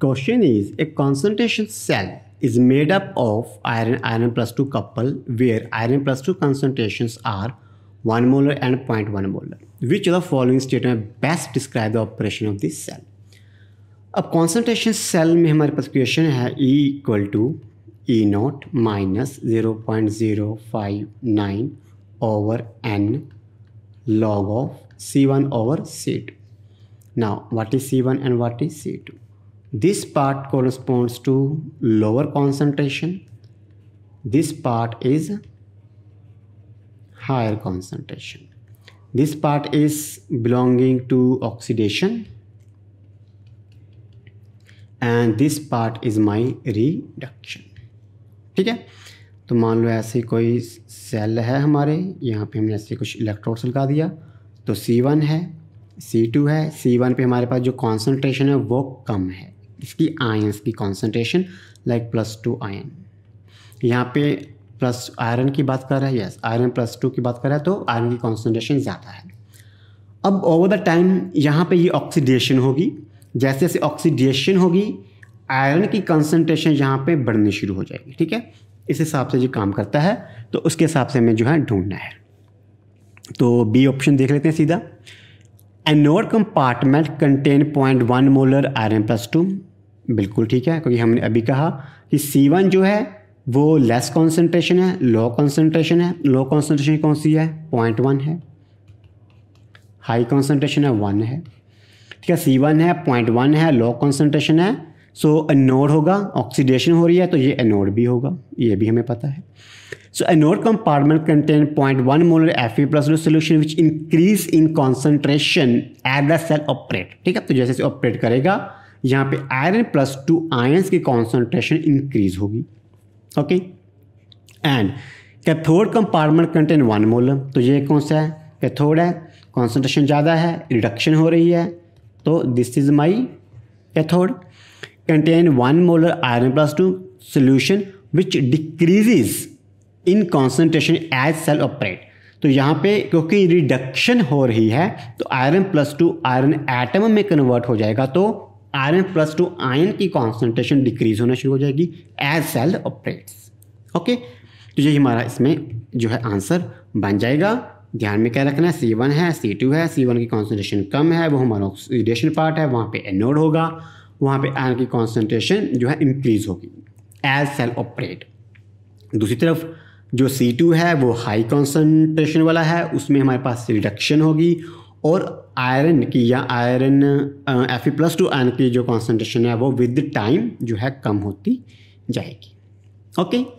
Question is, a concentration cell is made up of iron iron plus 2 couple where iron plus 2 concentrations are 1 molar and 0.1 molar. Which of the following statement best describe the operation of this cell? A concentration cell. में हमारे पास question है E equal to E naught minus zero point zero log of C1 over C2. Now, what is C1 and what is C2? This part corresponds to lower concentration. This part is higher concentration. This part is belonging to oxidation and this part is my reduction ठीक है तो मान लो ऐसे कोई cell है हमारे यहाँ पे हमने ऐसे कुछ इलेक्ट्रोड्स लगा दिया तो C1 है C2 है C1 पे हमारे पास जो कॉन्सेंट्रेशन है वो कम है इसकी आयंस की concentration like plus two ion यहाँ पे प्लस आयरन की बात कर रहा है यस आयरन प्लस टू की बात कर रहा है तो आयरन की कॉन्सेंट्रेशन ज़्यादा है अब ओवर द टाइम यहाँ पे ये ऑक्सीडेशन होगी जैसे जैसे ऑक्सीडेशन होगी आयरन की कंसनट्रेशन यहाँ पे बढ़नी शुरू हो जाएगी ठीक है इस हिसाब से जो काम करता है तो उसके हिसाब से हमें जो है ढूंढना है तो बी ऑप्शन देख लेते हैं सीधा anode compartment contain point one molar iron plus two बिल्कुल ठीक है क्योंकि हमने अभी कहा कि सी वन जो है वो लेस कॉन्सेंट्रेशन है लो कॉन्सेंट्रेशन है लो कॉन्सेंट्रेशन कौन सी है पॉइंट वन है हाई कॉन्सेंट्रेशन है वन है ठीक है सी वन है पॉइंट वन है लो कॉन्सेंट्रेशन है सो so, एनोड होगा ऑक्सीडेशन हो रही है तो ये एनोड भी होगा ये भी हमें पता है so anode compartment contain point one molar F E plus solution which increase in concentration at the cell operate ठीक है तो जैसे ऑपरेट करेगा यहाँ पे आयरन प्लस टू आयंस की कॉन्सेंट्रेशन इंक्रीज होगी okay and cathode compartment contain one molar तो ये कौन सा है कैथोड है कॉन्सेंट्रेशन ज़्यादा है रिडक्शन हो रही है तो this is my cathode contain one molar iron plus two solution which decreases in concentration as cell operate तो यहाँ पे क्योंकि रिडक्शन हो रही है तो iron plus two iron atom में कन्वर्ट हो जाएगा तो आयरन प्लस टू आयन की कॉन्सेंट्रेशन डिक्रीज होना शुरू हो जाएगी एज सेल ऑपरेट्स ओके तो यही हमारा इसमें जो है आंसर बन जाएगा ध्यान में क्या रखना है सी वन है सी टू है सी वन की कॉन्सेंट्रेशन कम है वो हमारा ऑक्सीडेशन पार्ट है वहाँ पे एनोड होगा वहाँ पे आयन की कॉन्सेंट्रेशन जो है इंक्रीज होगी एज सेल ऑपरेट दूसरी तरफ जो सी टू है वो हाई कॉन्सेंट्रेशन वाला है उसमें हमारे पास रिडक्शन होगी और आयरन की या iron F E plus two iron की जो कॉन्सेंट्रेशन है वो विद टाइम जो है कम होती जाएगी ओके